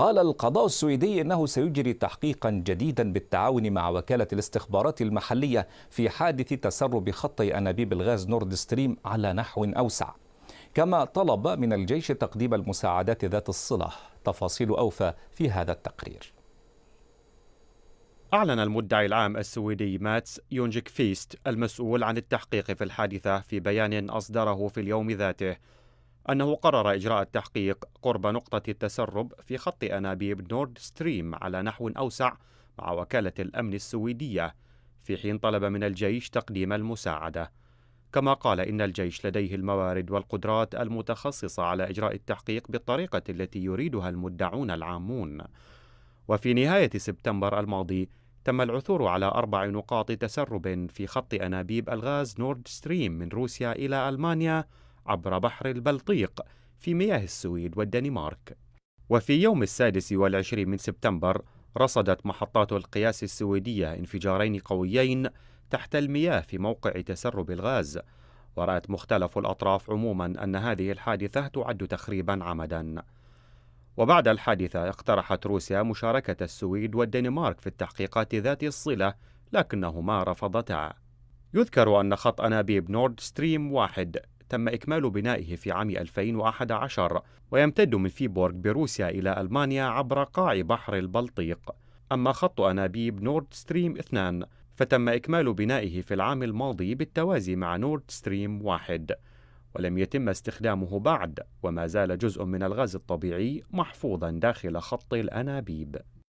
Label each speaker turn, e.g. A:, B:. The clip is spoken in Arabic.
A: قال القضاء السويدي انه سيجري تحقيقا جديدا بالتعاون مع وكاله الاستخبارات المحليه في حادث تسرب خطي انابيب الغاز نورد ستريم على نحو اوسع كما طلب من الجيش تقديم المساعدات ذات الصله تفاصيل
B: اوفى في
A: هذا التقرير
B: أعلن المدعي العام السويدي ماتس يونجك فيست المسؤول عن التحقيق في الحادثة في بيان أصدره في اليوم ذاته أنه قرر إجراء التحقيق قرب نقطة التسرب في خط أنابيب نورد ستريم على نحو أوسع مع وكالة الأمن السويدية في حين طلب من الجيش تقديم المساعدة كما قال إن الجيش لديه الموارد والقدرات المتخصصة على إجراء التحقيق بالطريقة التي يريدها المدعون العامون وفي نهاية سبتمبر الماضي تم العثور على أربع نقاط تسرب في خط أنابيب الغاز نورد ستريم من روسيا إلى ألمانيا عبر بحر البلطيق في مياه السويد والدنمارك وفي يوم السادس والعشرين من سبتمبر رصدت محطات القياس السويدية انفجارين قويين تحت المياه في موقع تسرب الغاز ورأت مختلف الأطراف عموما أن هذه الحادثة تعد تخريبا عمدا وبعد الحادثة اقترحت روسيا مشاركة السويد والدنمارك في التحقيقات ذات الصلة لكنهما رفضتا يذكر أن خط أنابيب نورد ستريم واحد تم إكمال بنائه في عام 2011 ويمتد من فيبورغ بروسيا إلى ألمانيا عبر قاع بحر البلطيق أما خط أنابيب نورد ستريم 2 فتم إكمال بنائه في العام الماضي بالتوازي مع نورد ستريم 1 ولم يتم استخدامه بعد وما زال جزء من الغاز الطبيعي محفوظا داخل خط الأنابيب